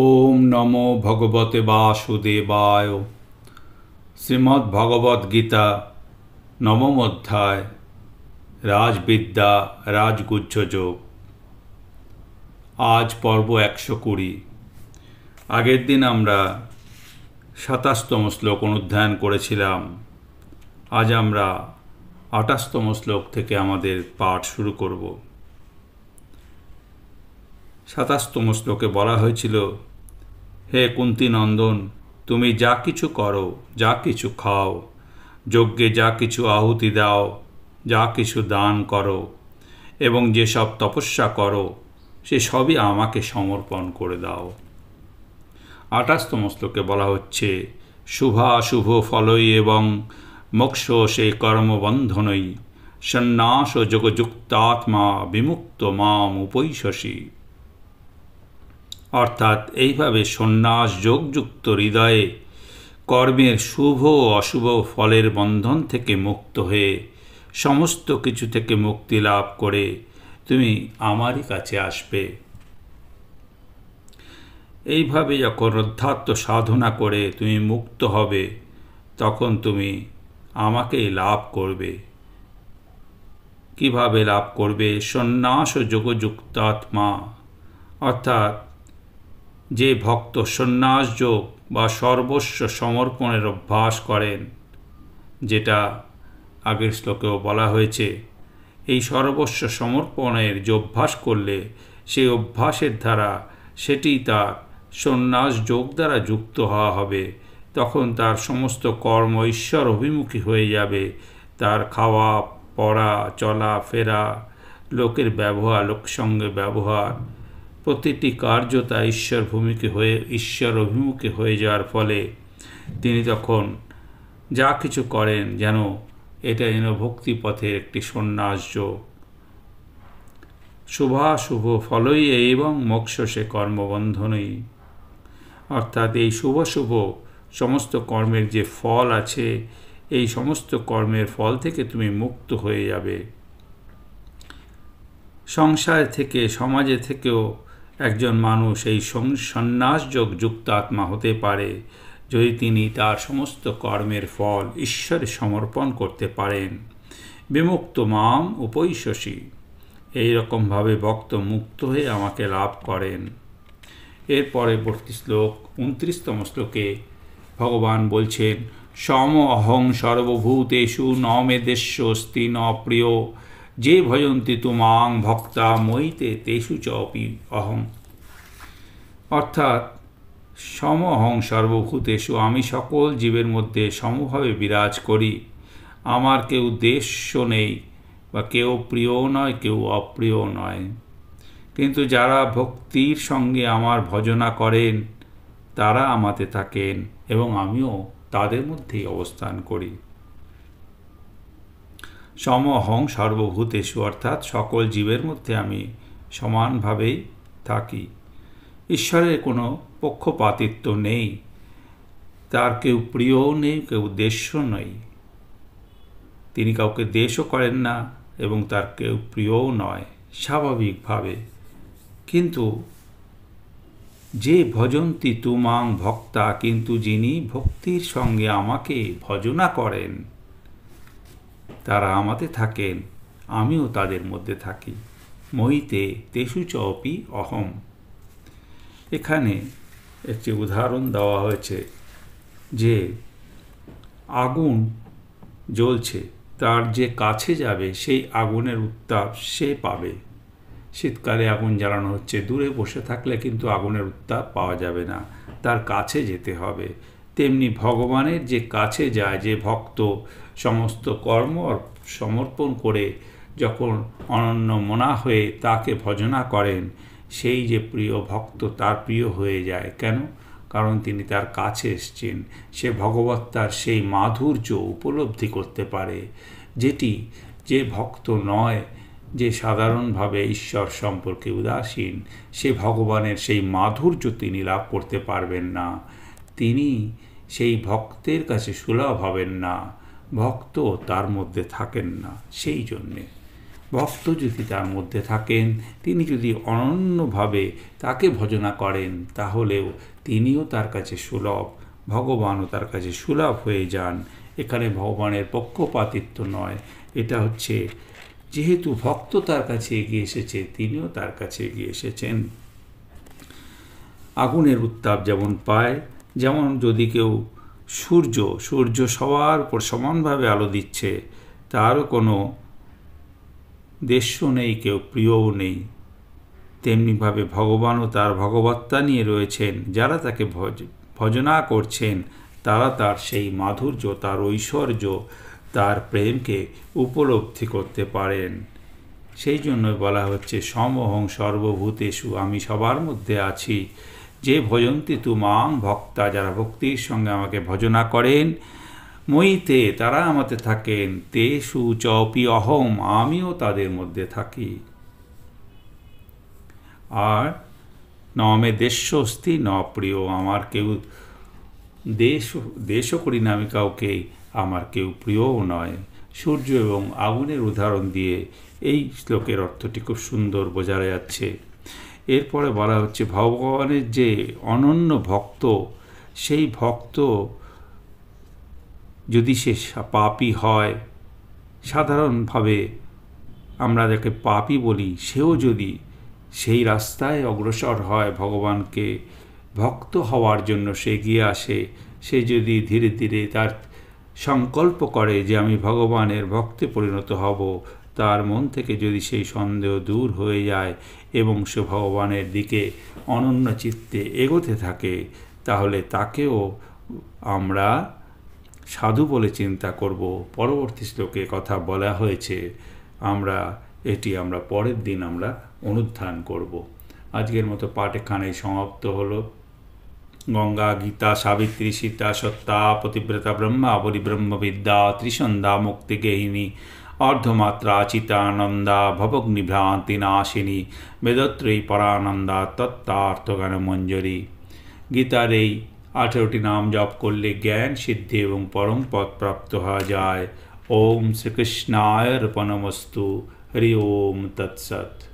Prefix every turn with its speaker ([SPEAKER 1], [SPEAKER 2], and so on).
[SPEAKER 1] ওম নমো ভগবতে বাসুদেবায় শ্রীমদ্ ভগবদ্গীতা নবম অধ্যায় রাজবিদ্যা রাজগুচ্ছযোগ আজ পর্ব একশো কুড়ি আগের দিন আমরা সাতাশতম শ্লোক অনুধ্যায়ন করেছিলাম আজ আমরা আঠাশতম শ্লোক থেকে আমাদের পাঠ শুরু করবো সাতাশতম শ্লোকে বলা হয়েছিল হে কুন্তি নন্দন তুমি যা কিছু করো যা কিছু খাও যজ্ঞে যা কিছু আহুতি দাও যা কিছু দান করো এবং যেসব তপস্যা করো সে সবই আমাকে সমর্পণ করে দাও আঠাশতম শ্লোকে বলা হচ্ছে শুভা শুভ ফলই এবং মোক্ষ সেই কর্মবন্ধনই সন্ন্যাস যোগযুক্তাত্মা বিমুক্ত মাম উপৈশসী অর্থাৎ এইভাবে সন্ন্যাস যোগযুক্ত হৃদয়ে কর্মের শুভ ও অশুভ ফলের বন্ধন থেকে মুক্ত হয়ে সমস্ত কিছু থেকে মুক্তি লাভ করে তুমি আমারই কাছে আসবে এইভাবে যখন অধ্যাত্ম সাধনা করে তুমি মুক্ত হবে তখন তুমি আমাকেই লাভ করবে কিভাবে লাভ করবে সন্ন্যাস ও আত্মা অর্থাৎ যে ভক্ত সন্ন্যাস যোগ বা সর্বস্ব সমর্পণের অভ্যাস করেন যেটা আগের শ্লোকেও বলা হয়েছে এই সর্বস্ব সমর্পণের যে অভ্যাস করলে সেই অভ্যাসের দ্বারা সেটি তার সন্ন্যাস যোগ দ্বারা যুক্ত হওয়া হবে তখন তার সমস্ত কর্ম ঈশ্বর অভিমুখী হয়ে যাবে তার খাওয়া পড়া চলা ফেরা লোকের ব্যবহার লোকসঙ্গে ব্যবহার প্রতিটি কার্য তা ঈশ্বর ভূমিকে হয়ে ঈশ্বর অভিমুখে হয়ে যাওয়ার ফলে তিনি তখন যা কিছু করেন যেন এটা যেন ভক্তি পথে একটি সন্ন্যাস্য শুভাশুভ ফলই এবং মোক্ষ সে কর্মবন্ধনই অর্থাৎ এই শুভ শুভ সমস্ত কর্মের যে ফল আছে এই সমস্ত কর্মের ফল থেকে তুমি মুক্ত হয়ে যাবে সংসার থেকে সমাজে থেকেও একজন মানুষ এই সন্ন্যাসযোগ যুক্ত আত্মা হতে পারে যদি তিনি তার সমস্ত কর্মের ফল ঈশ্বরে সমর্পণ করতে পারেন বিমুক্ত মাম উপৈশসী এই রকমভাবে ভক্ত মুক্ত হয়ে আমাকে লাভ করেন এর পরবর্তী শ্লোক উনত্রিশতম শ্লোকে ভগবান বলছেন সম অহং সর্বভূতেষু ন মেদেশ্য অস্তি ন প্রিয় যে ভজন্তি তোমাং ভক্তা মইতে তেষু চপি অহং অর্থাৎ সমহং সর্বভূতেশু আমি সকল জীবের মধ্যে সমভাবে বিরাজ করি আমার কেউ উদ্দেশ্য নেই বা কেউ প্রিয় নয় কেউ অপ্রিয় নয় কিন্তু যারা ভক্তির সঙ্গে আমার ভজনা করেন তারা আমাতে থাকেন এবং আমিও তাদের মধ্যেই অবস্থান করি সমহং সর্বভূতেষু অর্থাৎ সকল জীবের মধ্যে আমি সমানভাবেই থাকি ঈশ্বরের কোনো পক্ষপাতিত্ব নেই তার কেউ প্রিয় নেই কেউ দেশ্য নেই তিনি কাউকে দেশও করেন না এবং তার কেউ প্রিয়ও নয় স্বাভাবিকভাবে কিন্তু যে ভজন্তি তুমাং ভক্তা কিন্তু যিনি ভক্তির সঙ্গে আমাকে ভজনা করেন তারা আমাতে থাকেন আমিও তাদের মধ্যে থাকি মইতে তেসু চপি অহম এখানে একটি উদাহরণ দেওয়া হয়েছে যে আগুন জ্বলছে তার যে কাছে যাবে সেই আগুনের উত্তাপ সে পাবে শীতকালে আগুন জ্বালানো হচ্ছে দূরে বসে থাকলে কিন্তু আগুনের উত্তাপ পাওয়া যাবে না তার কাছে যেতে হবে তেমনি ভগবানের যে কাছে যায় যে ভক্ত সমস্ত কর্ম সমর্পণ করে যখন অনন্য মনা হয়ে তাকে ভজনা করেন সেই যে প্রিয় ভক্ত তার প্রিয় হয়ে যায় কেন কারণ তিনি তার কাছে এসছেন সে ভগবত্তার সেই মাধুর্য উপলব্ধি করতে পারে যেটি যে ভক্ত নয় যে সাধারণভাবে ঈশ্বর সম্পর্কে উদাসীন সে ভগবানের সেই মাধুর্য তিনি লাভ করতে পারবেন না তিনি সেই ভক্তের কাছে সুলভ হবেন না ভক্ত তার মধ্যে থাকেন না সেই জন্যে ভক্ত যদি তার মধ্যে থাকেন তিনি যদি অনন্যভাবে তাকে ভজনা করেন তাহলেও তিনিও তার কাছে সুলভ ভগবানও তার কাছে সুলভ হয়ে যান এখানে ভগবানের পক্ষপাতিত্ব নয় এটা হচ্ছে যেহেতু ভক্ত তার কাছে এগিয়ে এসেছে তিনিও তার কাছে এগিয়ে এসেছেন আগুনের উত্তাপ যেমন পায় যেমন যদি কেউ সূর্য সূর্য সবার উপর সমানভাবে আলো দিচ্ছে তার কোনো দেশ্য নেই কেউ প্রিয়ও নেই তেমনিভাবে ভগবানও তার ভগবত্তা নিয়ে রয়েছেন যারা তাকে ভজ ভজনা করছেন তারা তার সেই মাধুর্য তার ঐশ্বর্য তার প্রেমকে উপলব্ধি করতে পারেন সেই জন্য বলা হচ্ছে সমহং সর্বভূতেশু আমি সবার মধ্যে আছি যে ভজন্তি তুমাং ভক্তা যারা ভক্তির সঙ্গে আমাকে ভজনা করেন মইতে তারা আমাতে থাকেন তে চপি অহম আমিও তাদের মধ্যে থাকি আর নমে দেশস্তি ন প্রিয় আমার কেউ দেশ দেশও করি না আমি কাউকে আমার কেউ প্রিয়ও নয় সূর্য এবং আগুনের উদাহরণ দিয়ে এই শ্লোকের অর্থটি খুব সুন্দর বোঝা যাচ্ছে এরপরে বলা হচ্ছে ভগবানের যে অনন্য ভক্ত সেই ভক্ত যদি সে পাপি হয় সাধারণভাবে আমরা যাকে পাপি বলি সেও যদি সেই রাস্তায় অগ্রসর হয় ভগবানকে ভক্ত হওয়ার জন্য সে এগিয়ে আসে সে যদি ধীরে ধীরে তার সংকল্প করে যে আমি ভগবানের ভক্তে পরিণত হব তার মন থেকে যদি সেই সন্দেহ দূর হয়ে যায় এবং সে ভগবানের দিকে অনন্য চিত্তে এগোতে থাকে তাহলে তাকেও আমরা সাধু বলে চিন্তা করব পরবর্তী শ্লোকে কথা বলা হয়েছে আমরা এটি আমরা পরের দিন আমরা অনুধান করব আজকের মতো পাঠ সমাপ্ত হলো গঙ্গা গীতা সাবিত্রী সীতা সত্তা পতিব্রতা ব্রহ্মা পরিব্রহ্ম বিদ্যা ত্রিসন্ধ্যা মুক্তিগেহিনী अर्धमात्राचितानन्दा ভবগ্নিভ্রান্তিনাশিনী বেদত্রী পরানন্দা তত্ত্বার্থগানমঞ্জরী গীতার এই আঠেরোটি নাম জপ করলে জ্ঞান সিদ্ধি এবং পরম পদ প্রাপ্ত হওয়া যায় ওম শ্রীকৃষ্ণায় রূপণমস্তু হরি ওম তৎসৎ